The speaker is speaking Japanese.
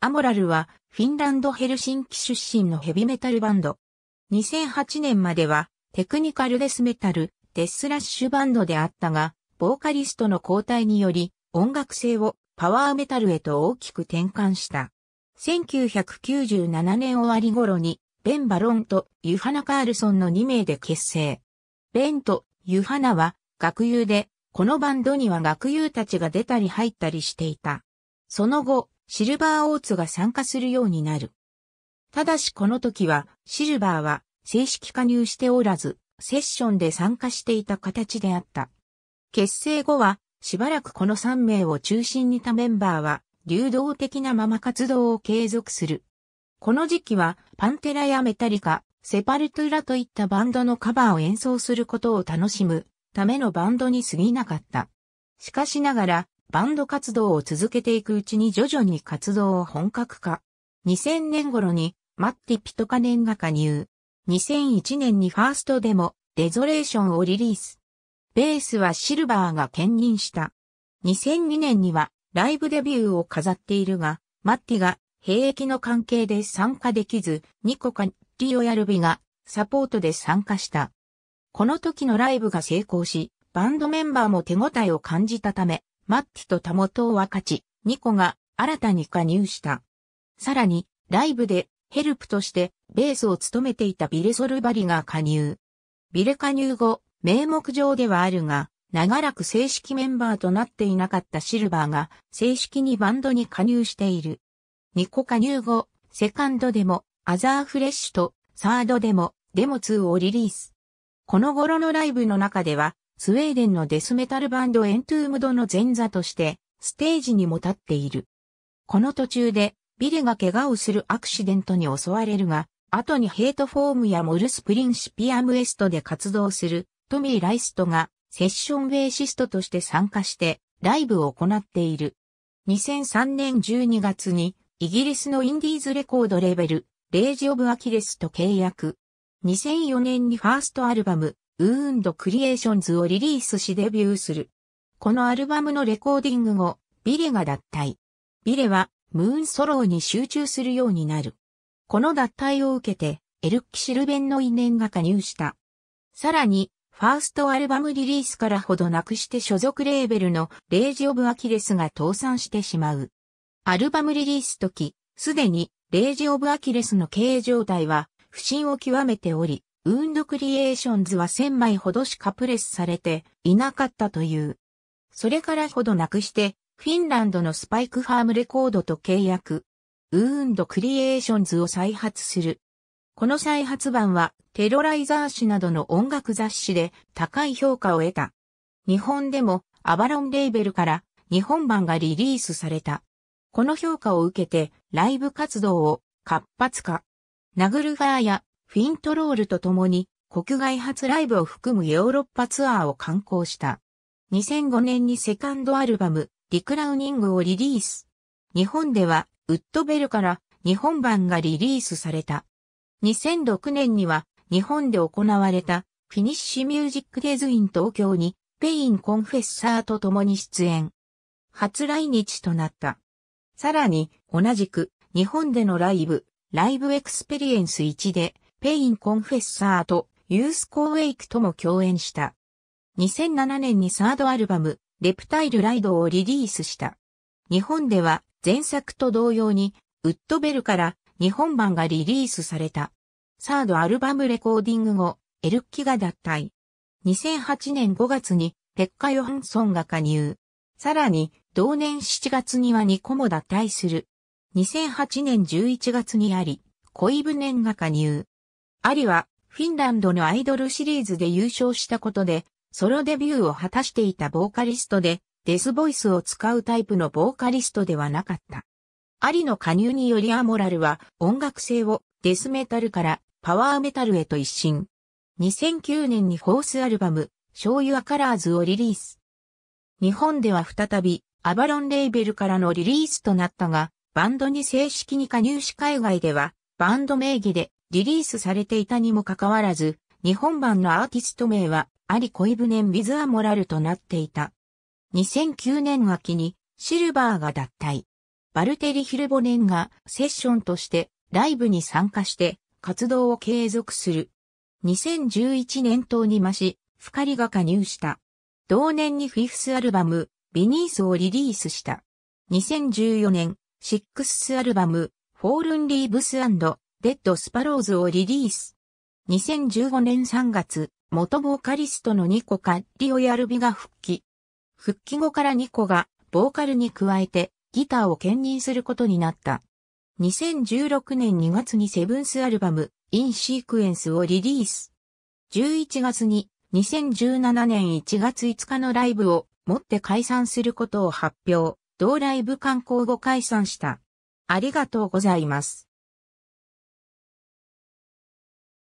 アモラルはフィンランドヘルシンキ出身のヘビメタルバンド。2008年まではテクニカルデスメタル、デスラッシュバンドであったが、ボーカリストの交代により音楽性をパワーメタルへと大きく転換した。1997年終わり頃に、ベン・バロンとユハナ・カールソンの2名で結成。ベンとユハナは学友で、このバンドには学友たちが出たり入ったりしていた。その後、シルバーオーツが参加するようになる。ただしこの時は、シルバーは正式加入しておらず、セッションで参加していた形であった。結成後は、しばらくこの3名を中心にいたメンバーは、流動的なまま活動を継続する。この時期は、パンテラやメタリカ、セパルトゥラといったバンドのカバーを演奏することを楽しむためのバンドに過ぎなかった。しかしながら、バンド活動を続けていくうちに徐々に活動を本格化。2000年頃にマッティ・ピトカネンが加入。2001年にファーストデモ、デゾレーションをリリース。ベースはシルバーが兼任した。2002年にはライブデビューを飾っているが、マッティが兵役の関係で参加できず、ニコカリオヤルビがサポートで参加した。この時のライブが成功し、バンドメンバーも手応えを感じたため、マッティとタモトを分かち、ニコが新たに加入した。さらに、ライブでヘルプとしてベースを務めていたビレ・ソルバリが加入。ビレ加入後、名目上ではあるが、長らく正式メンバーとなっていなかったシルバーが正式にバンドに加入している。ニコ加入後、セカンドでも、アザーフレッシュと、サードでも、デモ2をリリース。この頃のライブの中では、スウェーデンのデスメタルバンドエントゥームドの前座として、ステージにも立っている。この途中で、ビレが怪我をするアクシデントに襲われるが、後にヘイトフォームやモルスプリンシピアムエストで活動するトミー・ライストがセッションベーシストとして参加してライブを行っている。2003年12月にイギリスのインディーズレコードレベルレイジ・オブ・アキレスと契約。2004年にファーストアルバムウーンドクリエーションズをリリースしデビューする。このアルバムのレコーディング後、ビレが脱退。ビレは、ムーンソローに集中するようになる。この脱退を受けて、エルキシルベンの因縁が加入した。さらに、ファーストアルバムリリースからほどなくして所属レーベルのレイジオブアキレスが倒産してしまう。アルバムリリース時、すでにレイジオブアキレスの経営状態は不振を極めており、ウンドクリエーションズは1000枚ほどしかプレスされていなかったという。それからほどなくして、フィンランドのスパイクファームレコードと契約。ウーンドクリエーションズを再発する。この再発版はテロライザー誌などの音楽雑誌で高い評価を得た。日本でもアバロンレーベルから日本版がリリースされた。この評価を受けてライブ活動を活発化。ナグルファーやフィントロールと共に国外初ライブを含むヨーロッパツアーを観光した。2005年にセカンドアルバム、リクラウニングをリリース。日本では、ウッドベルから日本版がリリースされた。2006年には、日本で行われた、フィニッシュミュージックデズイン東京に、ペインコンフェッサーと共に出演。初来日となった。さらに、同じく、日本でのライブ、ライブエクスペリエンス1で、ペイン・コンフェッサーとユース・コーウェイクとも共演した。2007年にサードアルバム、レプタイル・ライドをリリースした。日本では前作と同様に、ウッドベルから日本版がリリースされた。サードアルバムレコーディング後、エルッキが脱退。2008年5月にペッカ・ヨハンソンが加入。さらに、同年7月にはニコも脱退する。2008年11月にあり、恋ブネンが加入。アリは、フィンランドのアイドルシリーズで優勝したことで、ソロデビューを果たしていたボーカリストで、デスボイスを使うタイプのボーカリストではなかった。アリの加入によりアモラルは音楽性をデスメタルからパワーメタルへと一新。2009年にフォースアルバム、醤油アカラーズをリリース。日本では再び、アバロンレーベルからのリリースとなったが、バンドに正式に加入し海外では、バンド名義でリリースされていたにもかかわらず、日本版のアーティスト名は、アリ・コイブネン・ィズ・アモラルとなっていた。2009年秋に、シルバーが脱退。バルテリ・ヒルボネンがセッションとしてライブに参加して活動を継続する。2011年頭に増し、フカリが加入した。同年にフィフスアルバム、ビニースをリリースした。2014年、シックスアルバム、フォールンリーブスレッドスパローズをリリース。2015年3月、元ボーカリストのニコカッリオヤルビが復帰。復帰後からニコが、ボーカルに加えて、ギターを兼任することになった。2016年2月にセブンスアルバム、インシークエンスをリリース。11月に、2017年1月5日のライブをもって解散することを発表、同ライブ観光後解散した。ありがとうございます。